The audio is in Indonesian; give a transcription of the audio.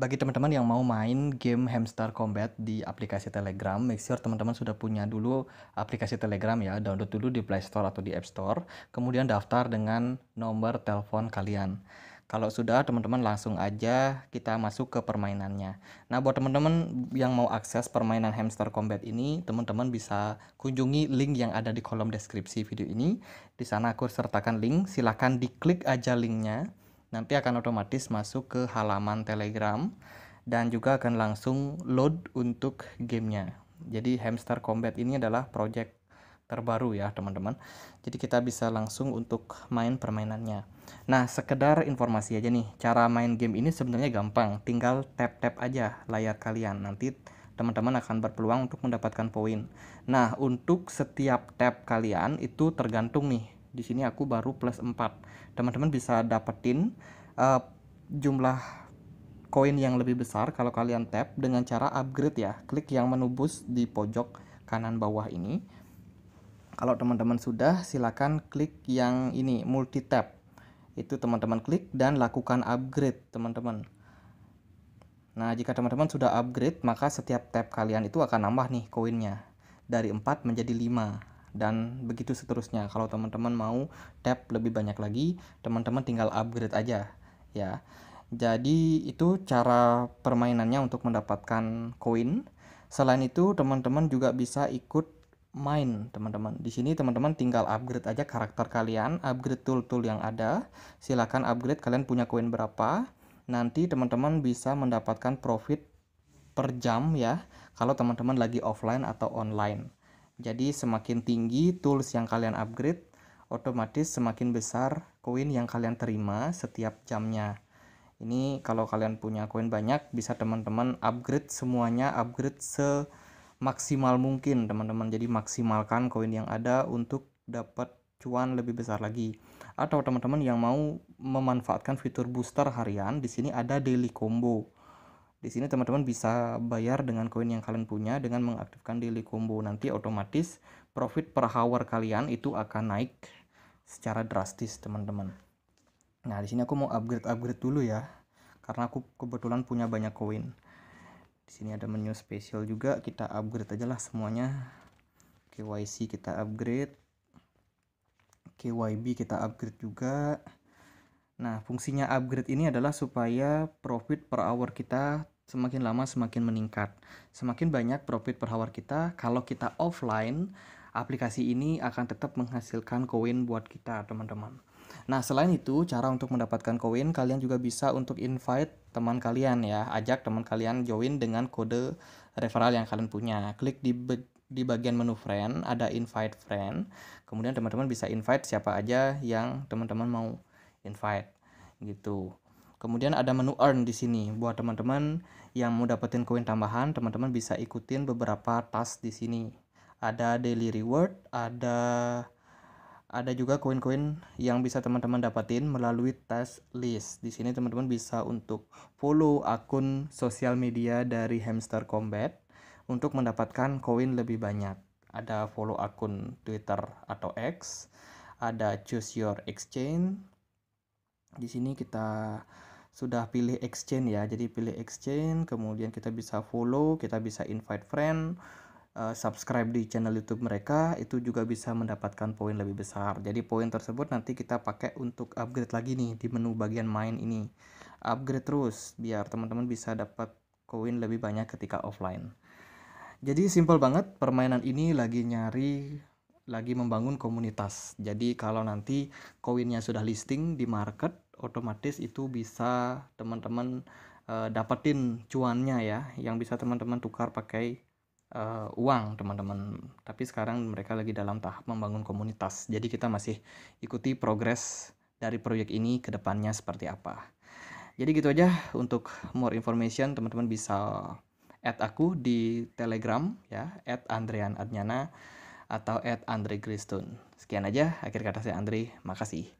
bagi teman-teman yang mau main game Hamster Combat di aplikasi Telegram, make sure teman-teman sudah punya dulu aplikasi Telegram ya, download dulu di Play Store atau di App Store, kemudian daftar dengan nomor telepon kalian. Kalau sudah, teman-teman langsung aja kita masuk ke permainannya. Nah, buat teman-teman yang mau akses permainan Hamster Combat ini, teman-teman bisa kunjungi link yang ada di kolom deskripsi video ini. Di sana aku sertakan link, silahkan diklik aja linknya nanti akan otomatis masuk ke halaman Telegram dan juga akan langsung load untuk gamenya. Jadi Hamster Combat ini adalah project terbaru ya teman-teman. Jadi kita bisa langsung untuk main permainannya. Nah sekedar informasi aja nih, cara main game ini sebenarnya gampang. Tinggal tap-tap aja layar kalian. Nanti teman-teman akan berpeluang untuk mendapatkan poin. Nah untuk setiap tap kalian itu tergantung nih di sini aku baru plus 4. Teman-teman bisa dapetin uh, jumlah koin yang lebih besar kalau kalian tap dengan cara upgrade ya. Klik yang menu bus di pojok kanan bawah ini. Kalau teman-teman sudah, silakan klik yang ini multi tap. Itu teman-teman klik dan lakukan upgrade, teman-teman. Nah, jika teman-teman sudah upgrade, maka setiap tap kalian itu akan nambah nih koinnya. Dari 4 menjadi 5 dan begitu seterusnya. Kalau teman-teman mau tab lebih banyak lagi, teman-teman tinggal upgrade aja ya. Jadi itu cara permainannya untuk mendapatkan koin. Selain itu, teman-teman juga bisa ikut main, teman-teman. Di sini teman-teman tinggal upgrade aja karakter kalian, upgrade tool-tool yang ada. Silakan upgrade kalian punya koin berapa. Nanti teman-teman bisa mendapatkan profit per jam ya kalau teman-teman lagi offline atau online. Jadi semakin tinggi tools yang kalian upgrade, otomatis semakin besar koin yang kalian terima setiap jamnya. Ini kalau kalian punya koin banyak, bisa teman-teman upgrade semuanya, upgrade semaksimal mungkin, teman-teman. Jadi maksimalkan koin yang ada untuk dapat cuan lebih besar lagi. Atau teman-teman yang mau memanfaatkan fitur booster harian, di sini ada daily combo. Di sini teman-teman bisa bayar dengan koin yang kalian punya dengan mengaktifkan daily combo nanti otomatis profit per hour kalian itu akan naik secara drastis teman-teman. Nah di sini aku mau upgrade upgrade dulu ya karena aku kebetulan punya banyak koin. Di sini ada menu spesial juga kita upgrade aja lah semuanya. KYC kita upgrade, KYB kita upgrade juga. Nah, fungsinya upgrade ini adalah supaya profit per hour kita semakin lama semakin meningkat. Semakin banyak profit per hour kita, kalau kita offline, aplikasi ini akan tetap menghasilkan koin buat kita, teman-teman. Nah, selain itu, cara untuk mendapatkan koin, kalian juga bisa untuk invite teman kalian ya. Ajak teman kalian join dengan kode referral yang kalian punya. Klik di di bagian menu friend ada invite friend. Kemudian teman-teman bisa invite siapa aja yang teman-teman mau invite gitu. Kemudian ada menu earn di sini buat teman-teman yang mau dapetin koin tambahan, teman-teman bisa ikutin beberapa task di sini. Ada daily reward, ada ada juga koin-koin yang bisa teman-teman dapetin melalui task list. Di sini teman-teman bisa untuk follow akun sosial media dari Hamster Combat untuk mendapatkan koin lebih banyak. Ada follow akun Twitter atau X, ada choose your exchange, di sini kita sudah pilih exchange ya jadi pilih exchange kemudian kita bisa follow kita bisa invite friend eh, subscribe di channel YouTube mereka itu juga bisa mendapatkan poin lebih besar. Jadi poin tersebut nanti kita pakai untuk upgrade lagi nih di menu bagian main ini. Upgrade terus biar teman-teman bisa dapat koin lebih banyak ketika offline. Jadi simple banget permainan ini lagi nyari lagi membangun komunitas. Jadi kalau nanti koinnya sudah listing di market, otomatis itu bisa teman-teman uh, dapetin cuannya ya, yang bisa teman-teman tukar pakai uh, uang teman-teman. Tapi sekarang mereka lagi dalam tahap membangun komunitas. Jadi kita masih ikuti progres dari proyek ini ke depannya seperti apa. Jadi gitu aja untuk more information teman-teman bisa add aku di Telegram ya, add Adnyana atau at Andre Kristun. Sekian aja, akhir kata saya Andre, makasih.